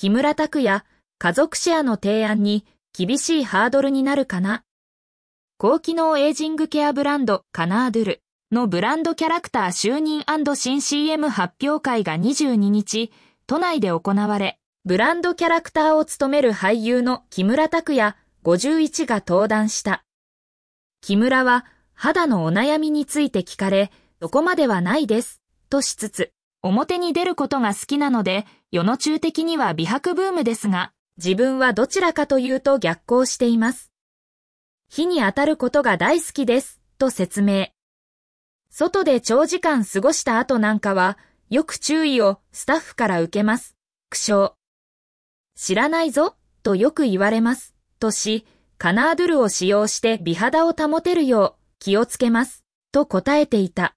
木村拓也、家族シェアの提案に厳しいハードルになるかな。高機能エイジングケアブランドカナードゥルのブランドキャラクター就任新 CM 発表会が22日、都内で行われ、ブランドキャラクターを務める俳優の木村拓也51が登壇した。木村は肌のお悩みについて聞かれ、どこまではないです、としつつ、表に出ることが好きなので、世の中的には美白ブームですが、自分はどちらかというと逆行しています。火に当たることが大好きです、と説明。外で長時間過ごした後なんかは、よく注意をスタッフから受けます。苦笑。知らないぞ、とよく言われます。とし、カナードゥルを使用して美肌を保てるよう気をつけます。と答えていた。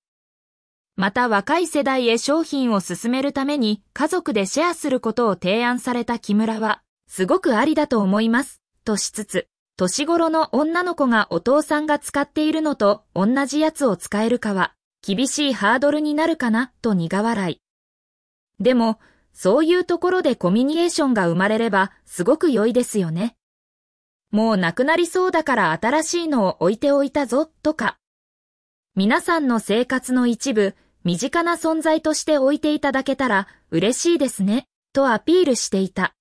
また若い世代へ商品を進めるために家族でシェアすることを提案された木村は、すごくありだと思います、としつつ、年頃の女の子がお父さんが使っているのと同じやつを使えるかは、厳しいハードルになるかな、と苦笑い。でも、そういうところでコミュニケーションが生まれれば、すごく良いですよね。もうなくなりそうだから新しいのを置いておいたぞ、とか。皆さんの生活の一部、身近な存在として置いていただけたら嬉しいですね、とアピールしていた。